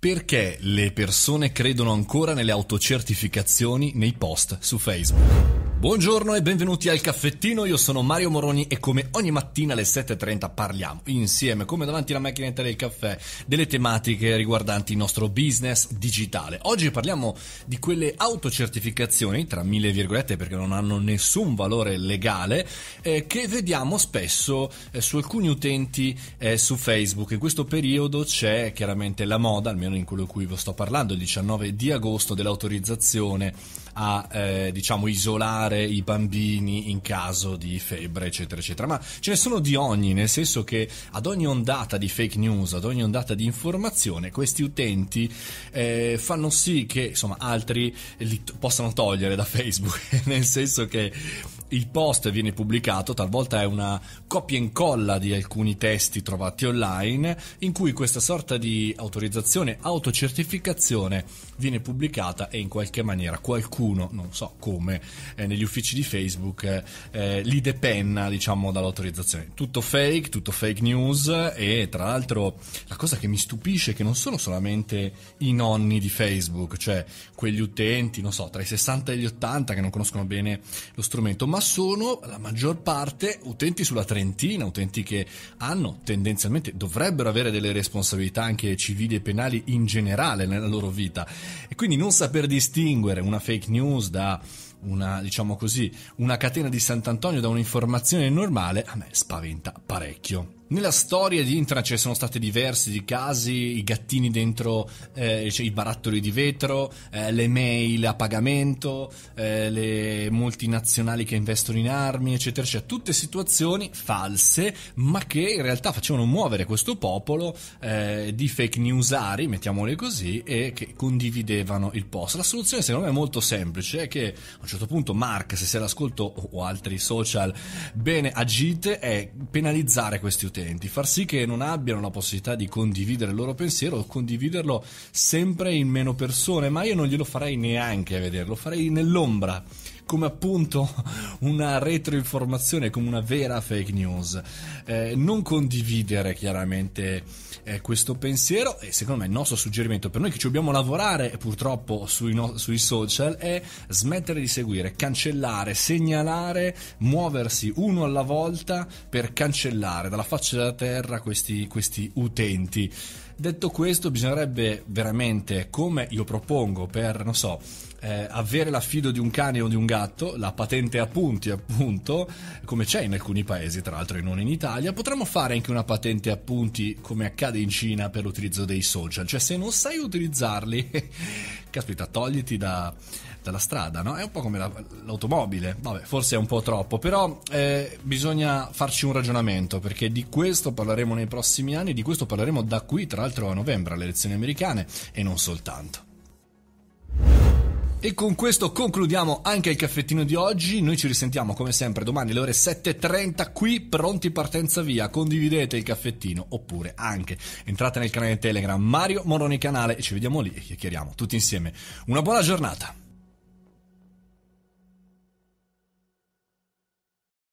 Perché le persone credono ancora nelle autocertificazioni nei post su Facebook? Buongiorno e benvenuti al caffettino, io sono Mario Moroni e come ogni mattina alle 7.30 parliamo insieme, come davanti alla macchinetta del caffè, delle tematiche riguardanti il nostro business digitale. Oggi parliamo di quelle autocertificazioni, tra mille virgolette perché non hanno nessun valore legale, eh, che vediamo spesso eh, su alcuni utenti eh, su Facebook. In questo periodo c'è chiaramente la moda, almeno in quello di cui vi sto parlando, il 19 di agosto dell'autorizzazione a eh, diciamo isolare aiutare i bambini in caso di febbre, eccetera, eccetera. Ma ce ne sono di ogni, nel senso che ad ogni ondata di fake news, ad ogni ondata di informazione, questi utenti eh, fanno sì che insomma altri li t- possano togliere da Facebook, nel senso che il post viene pubblicato, talvolta è una copia e incolla di alcuni testi trovati online, in cui questa sorta di autorizzazione, autocertificazione viene pubblicata e in qualche maniera qualcuno, non so come, eh, negli gli uffici di Facebook eh, eh li depenna diciamo dall'autorizzazione. Tutto fake, tutto fake news e tra l'altro la cosa che mi stupisce è che non sono solamente i nonni di Facebook, cioè quegli utenti, non so, tra i 60 e gli 80 che non conoscono bene lo strumento, ma sono la maggior parte utenti sulla trentina, utenti che hanno tendenzialmente, dovrebbero avere delle responsabilità anche civili e penali in generale nella loro vita. E quindi non saper distinguere una fake news da una, diciamo così, una catena di Sant'Antonio da un'informazione normale a me spaventa parecchio. Nella storia di Intra ci sono stati diversi casi, i gattini dentro eh, cioè i barattoli di vetro, eh, le mail a pagamento, eh, le multinazionali che investono in armi, eccetera, eccetera. Cioè tutte situazioni false, ma che in realtà facevano muovere questo popolo eh, di fake newsari, mettiamole così, e che condividevano il post. La soluzione secondo me è molto semplice, è che a un certo punto Mark, se sei all'ascolto o altri social, bene agite, è penalizzare questi utenti combattenti, far sì che non abbiano la possibilità di condividere il loro pensiero o condividerlo sempre in meno persone, ma io non glielo farei neanche a vederlo, farei nell'ombra come appunto una retroinformazione, come una vera fake news. Eh, non condividere chiaramente eh, questo pensiero e secondo me il nostro suggerimento per noi che ci dobbiamo lavorare purtroppo sui, no- sui social è smettere di seguire, cancellare, segnalare, muoversi uno alla volta per cancellare dalla faccia della terra questi, questi utenti. Detto questo, bisognerebbe veramente, come io propongo per, non so, eh, avere l'affido di un cane o di un gatto, la patente a punti appunto, come c'è in alcuni paesi tra l'altro e non in Italia, potremmo fare anche una patente a punti come accade in Cina per l'utilizzo dei social, cioè se non sai utilizzarli, caspita, togliti da dalla strada, no? È un po' come la, l'automobile, vabbè, forse è un po' troppo, però eh, bisogna farci un ragionamento perché di questo parleremo nei prossimi anni, di questo parleremo da qui, tra l'altro a novembre, alle elezioni americane e non soltanto. E con questo concludiamo anche il caffettino di oggi. Noi ci risentiamo come sempre domani alle ore 7.30 qui pronti partenza via. Condividete il caffettino oppure anche entrate nel canale Telegram Mario Moroni Canale e ci vediamo lì e chiacchieriamo tutti insieme. Una buona giornata.